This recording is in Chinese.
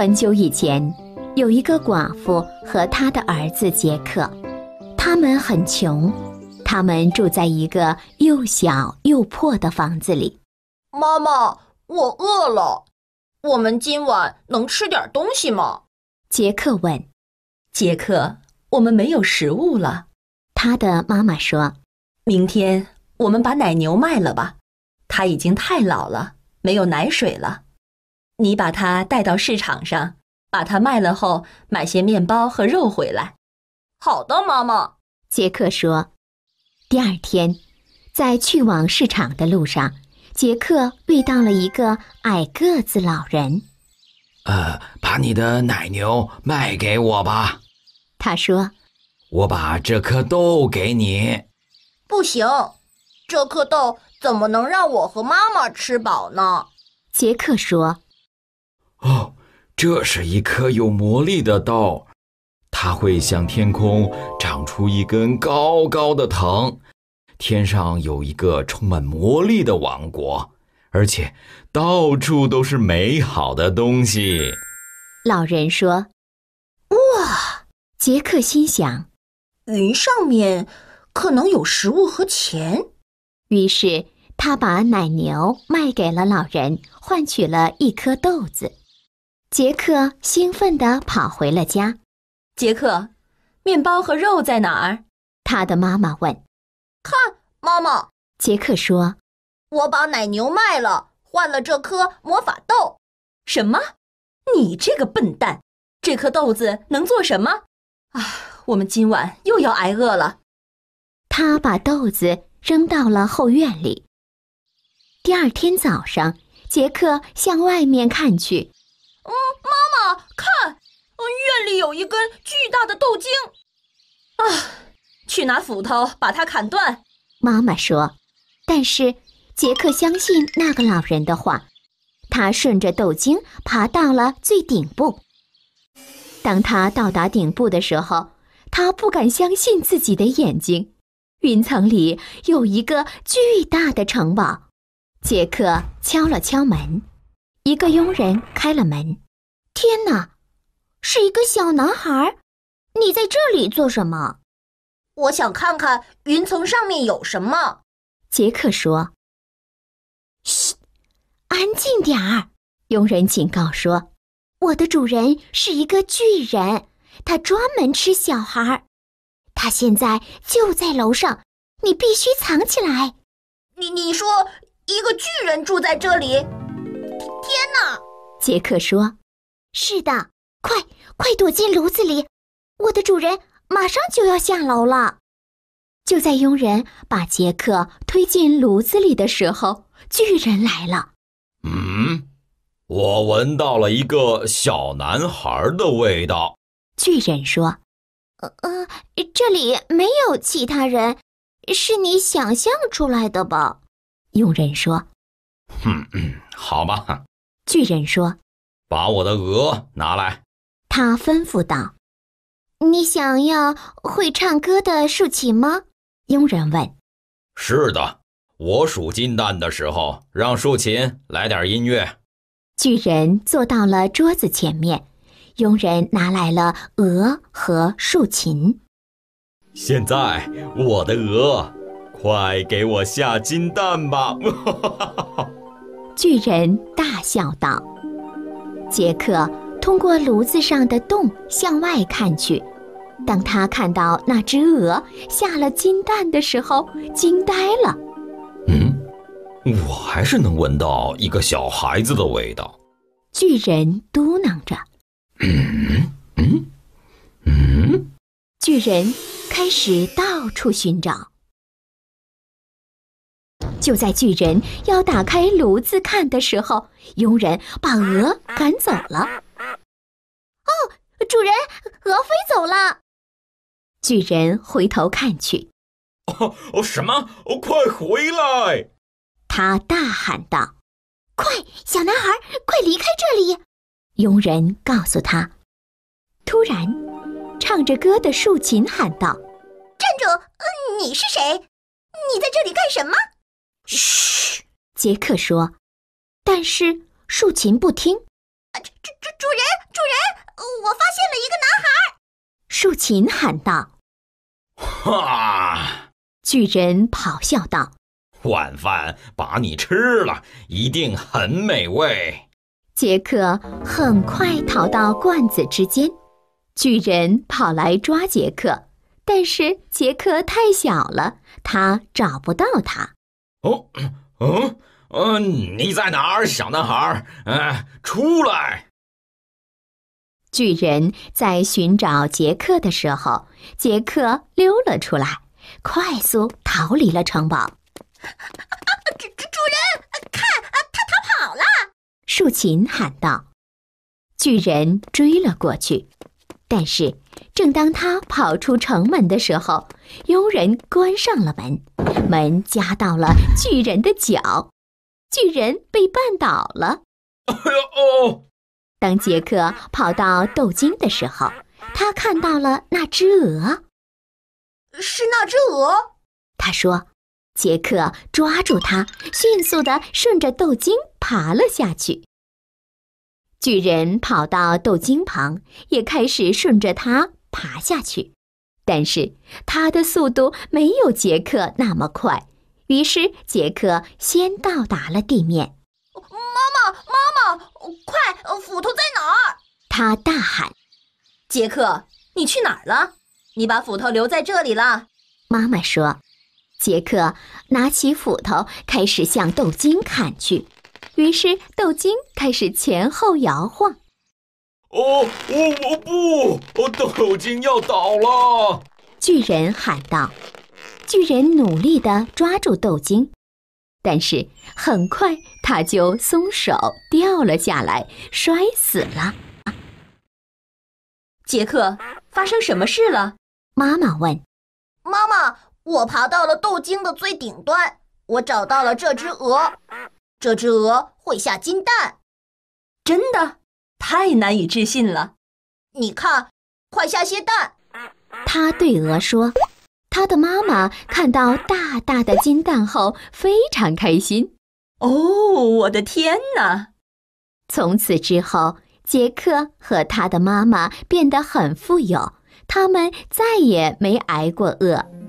很久以前，有一个寡妇和她的儿子杰克，他们很穷，他们住在一个又小又破的房子里。妈妈，我饿了，我们今晚能吃点东西吗？杰克问。杰克，我们没有食物了，他的妈妈说。明天我们把奶牛卖了吧，它已经太老了，没有奶水了。你把它带到市场上，把它卖了后，买些面包和肉回来。好的，妈妈。杰克说。第二天，在去往市场的路上，杰克遇到了一个矮个子老人。“呃，把你的奶牛卖给我吧。”他说，“我把这颗豆给你。”“不行，这颗豆怎么能让我和妈妈吃饱呢？”杰克说。哦，这是一颗有魔力的豆，它会向天空长出一根高高的藤。天上有一个充满魔力的王国，而且到处都是美好的东西。老人说：“哇！”杰克心想，云上面可能有食物和钱，于是他把奶牛卖给了老人，换取了一颗豆子。杰克兴奋地跑回了家。杰克，面包和肉在哪儿？他的妈妈问。看，妈妈，杰克说：“我把奶牛卖了，换了这颗魔法豆。”什么？你这个笨蛋！这颗豆子能做什么？啊，我们今晚又要挨饿了。他把豆子扔到了后院里。第二天早上，杰克向外面看去。嗯，妈妈看，嗯，院里有一根巨大的豆茎，啊，去拿斧头把它砍断。妈妈说，但是杰克相信那个老人的话，他顺着豆茎爬到了最顶部。当他到达顶部的时候，他不敢相信自己的眼睛，云层里有一个巨大的城堡。杰克敲了敲门。一个佣人开了门。天哪，是一个小男孩！你在这里做什么？我想看看云层上面有什么。杰克说：“嘘，安静点儿。”佣人警告说：“我的主人是一个巨人，他专门吃小孩，他现在就在楼上，你必须藏起来。”你你说，一个巨人住在这里？天哪！杰克说：“是的，快快躲进炉子里，我的主人马上就要下楼了。”就在佣人把杰克推进炉子里的时候，巨人来了。“嗯，我闻到了一个小男孩的味道。”巨人说。“呃呃，这里没有其他人，是你想象出来的吧？”佣人说。“嗯嗯，好吧。”巨人说：“把我的鹅拿来。”他吩咐道。“你想要会唱歌的竖琴吗？”佣人问。“是的，我数金蛋的时候，让竖琴来点音乐。”巨人坐到了桌子前面，佣人拿来了鹅和竖琴。现在，我的鹅，快给我下金蛋吧！哈哈哈哈巨人大笑道：“杰克通过炉子上的洞向外看去，当他看到那只鹅下了金蛋的时候，惊呆了。”“嗯，我还是能闻到一个小孩子的味道。”巨人嘟囔着。“嗯嗯嗯。”巨人开始到处寻找。就在巨人要打开炉子看的时候，佣人把鹅赶走了。哦，主人，鹅飞走了。巨人回头看去。哦哦，什么？哦，快回来！他大喊道：“快，小男孩，快离开这里！”佣人告诉他。突然，唱着歌的竖琴喊道：“站住！你是谁？你在这里干什么？”嘘，杰克说。但是竖琴不听。主主主主人主人，我发现了一个男孩！竖琴喊道。哈！巨人咆哮道。晚饭把你吃了一定很美味。杰克很快逃到罐子之间。巨人跑来抓杰克，但是杰克太小了，他找不到他。哦，嗯嗯，你在哪儿，小男孩？嗯，出来！巨人在寻找杰克的时候，杰克溜了出来，快速逃离了城堡。主主主人，看啊，他逃跑了！竖琴喊道。巨人追了过去。但是，正当他跑出城门的时候，佣人关上了门，门夹到了巨人的脚，巨人被绊倒了。哎呦哦！当杰克跑到豆茎的时候，他看到了那只鹅。是那只鹅，他说。杰克抓住它，迅速地顺着豆茎爬了下去。巨人跑到豆茎旁，也开始顺着它爬下去，但是它的速度没有杰克那么快，于是杰克先到达了地面。妈妈，妈妈，快，斧头在哪儿？他大喊。杰克，你去哪儿了？你把斧头留在这里了。妈妈说。杰克拿起斧头，开始向豆茎砍去。于是豆筋开始前后摇晃。哦，我我不，豆筋要倒了！巨人喊道。巨人努力地抓住豆筋，但是很快他就松手掉了下来，摔死了。杰克，发生什么事了？妈妈问。妈妈，我爬到了豆茎的最顶端，我找到了这只鹅。这只鹅会下金蛋，真的太难以置信了。你看，快下些蛋！它对鹅说。它的妈妈看到大大的金蛋后，非常开心。哦，我的天哪！从此之后，杰克和他的妈妈变得很富有，他们再也没挨过饿。